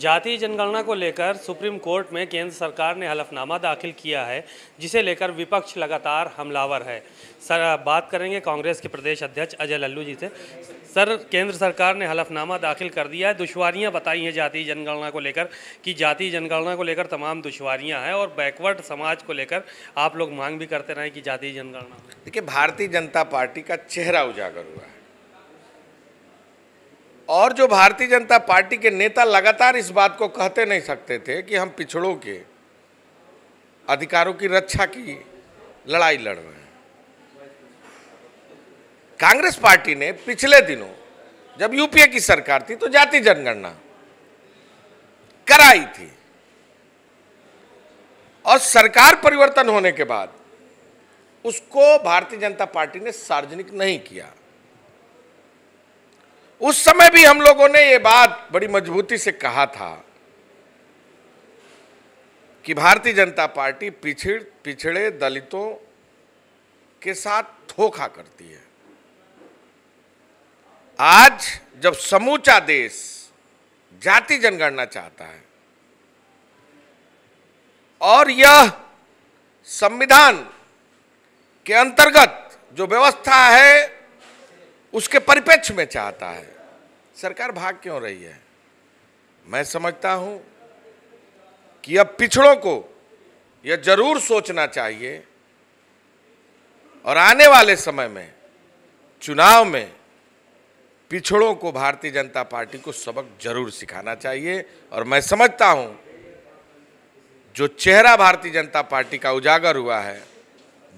जातीय जनगणना को लेकर सुप्रीम कोर्ट में केंद्र सरकार ने हलफनामा दाखिल किया है जिसे लेकर विपक्ष लगातार हमलावर है सर बात करेंगे कांग्रेस के प्रदेश अध्यक्ष अजय लल्लू जी से सर केंद्र सरकार ने हलफनामा दाखिल कर दिया है दुश्वारियां बताई हैं जातीय जनगणना को लेकर कि जातीय जनगणना को लेकर तमाम दुश्वारियाँ हैं और बैकवर्ड समाज को लेकर आप लोग मांग भी करते रहें कि जातीय जनगणना देखिए भारतीय जनता पार्टी का चेहरा उजागर हुआ है और जो भारतीय जनता पार्टी के नेता लगातार इस बात को कहते नहीं सकते थे कि हम पिछड़ों के अधिकारों की रक्षा की लड़ाई लड़ रहे हैं कांग्रेस पार्टी ने पिछले दिनों जब यूपीए की सरकार थी तो जाति जनगणना कराई थी और सरकार परिवर्तन होने के बाद उसको भारतीय जनता पार्टी ने सार्वजनिक नहीं किया उस समय भी हम लोगों ने यह बात बड़ी मजबूती से कहा था कि भारतीय जनता पार्टी पिछड़ पिछड़े दलितों के साथ धोखा करती है आज जब समूचा देश जाति जनगणना चाहता है और यह संविधान के अंतर्गत जो व्यवस्था है उसके परिपेक्ष में चाहता है सरकार भाग क्यों रही है मैं समझता हूं कि अब पिछड़ों को यह जरूर सोचना चाहिए और आने वाले समय में चुनाव में पिछड़ों को भारतीय जनता पार्टी को सबक जरूर सिखाना चाहिए और मैं समझता हूं जो चेहरा भारतीय जनता पार्टी का उजागर हुआ है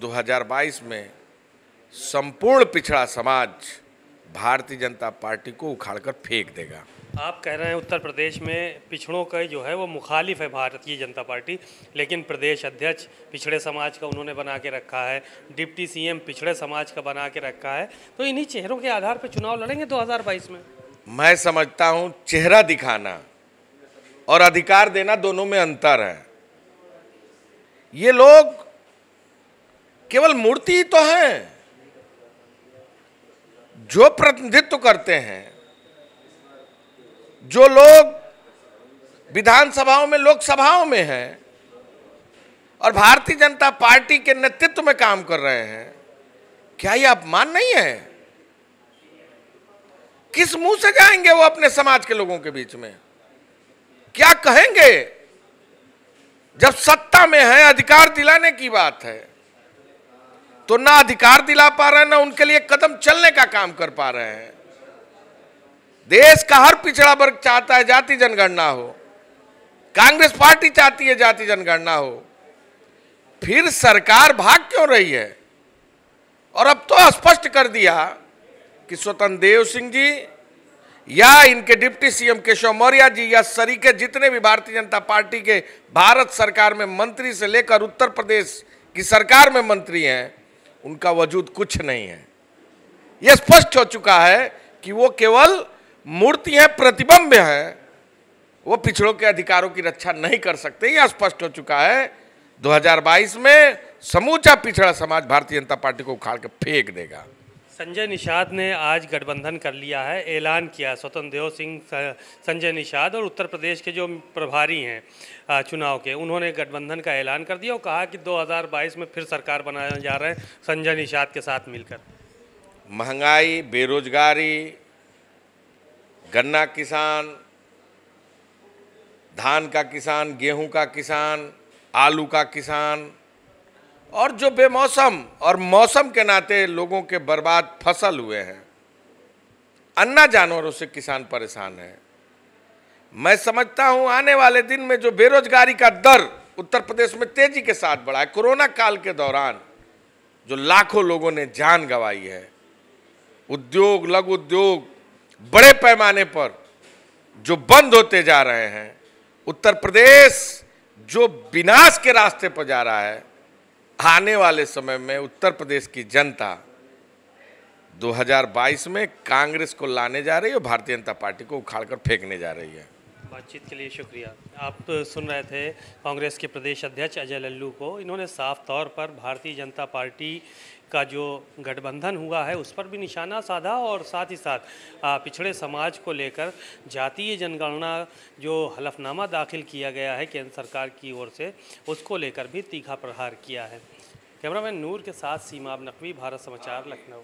2022 में संपूर्ण पिछड़ा समाज भारतीय जनता पार्टी को उखाड़कर फेंक देगा आप कह रहे हैं उत्तर प्रदेश में पिछड़ों का जो है वो मुखालिफ है भारतीय जनता पार्टी लेकिन प्रदेश अध्यक्ष पिछड़े समाज का उन्होंने बना के रखा है डिप्टी सीएम पिछड़े समाज का बना के रखा है तो इन्हीं चेहरों के आधार पर चुनाव लड़ेंगे 2022 में मैं समझता हूँ चेहरा दिखाना और अधिकार देना दोनों में अंतर है ये लोग केवल मूर्ति ही तो हैं जो प्रतिनिधित्व करते हैं जो लोग विधानसभाओं में लोकसभाओं में हैं और भारतीय जनता पार्टी के नेतृत्व में काम कर रहे हैं क्या यह अपमान नहीं है किस मुंह से जाएंगे वो अपने समाज के लोगों के बीच में क्या कहेंगे जब सत्ता में है अधिकार दिलाने की बात है तो ना अधिकार दिला पा रहे हैं ना उनके लिए कदम चलने का काम कर पा रहे हैं देश का हर पिछड़ा वर्ग चाहता है जाति जनगणना हो कांग्रेस पार्टी चाहती है जाति जनगणना हो फिर सरकार भाग क्यों रही है और अब तो स्पष्ट कर दिया कि स्वतंत्र देव सिंह जी या इनके डिप्टी सीएम केशव मौर्य जी या सरीके जितने भी भारतीय जनता पार्टी के भारत सरकार में मंत्री से लेकर उत्तर प्रदेश की सरकार में मंत्री हैं उनका वजूद कुछ नहीं है यह स्पष्ट हो चुका है कि वो केवल मूर्ति है प्रतिबंब है वो पिछड़ों के अधिकारों की रक्षा नहीं कर सकते यह स्पष्ट हो चुका है 2022 में समूचा पिछड़ा समाज भारतीय जनता पार्टी को उखाड़ के फेंक देगा संजय निषाद ने आज गठबंधन कर लिया है ऐलान किया स्वतंत्र देव सिंह संजय निषाद और उत्तर प्रदेश के जो प्रभारी हैं चुनाव के उन्होंने गठबंधन का ऐलान कर दिया और कहा कि 2022 में फिर सरकार बनाया जा रहे हैं संजय निषाद के साथ मिलकर महंगाई बेरोजगारी गन्ना किसान धान का किसान गेहूं का किसान आलू का किसान और जो बेमौसम और मौसम के नाते लोगों के बर्बाद फसल हुए हैं अन्ना जानवरों से किसान परेशान है मैं समझता हूं आने वाले दिन में जो बेरोजगारी का दर उत्तर प्रदेश में तेजी के साथ बढ़ा है कोरोना काल के दौरान जो लाखों लोगों ने जान गंवाई है उद्योग लघु उद्योग बड़े पैमाने पर जो बंद होते जा रहे हैं उत्तर प्रदेश जो विनाश के रास्ते पर जा रहा है आने वाले समय में उत्तर प्रदेश की जनता 2022 में कांग्रेस को लाने जा रही है और भारतीय जनता पार्टी को उखाड़कर फेंकने जा रही है बातचीत के लिए शुक्रिया आप सुन रहे थे कांग्रेस के प्रदेश अध्यक्ष अजय लल्लू को इन्होंने साफ तौर पर भारतीय जनता पार्टी का जो गठबंधन हुआ है उस पर भी निशाना साधा और साथ ही साथ पिछड़े समाज को लेकर जातीय जनगणना जो हलफनामा दाखिल किया गया है केंद्र सरकार की ओर से उसको लेकर भी तीखा प्रहार किया है कैमरामैन नूर के साथ सीमा नकवी भारत समाचार लखनऊ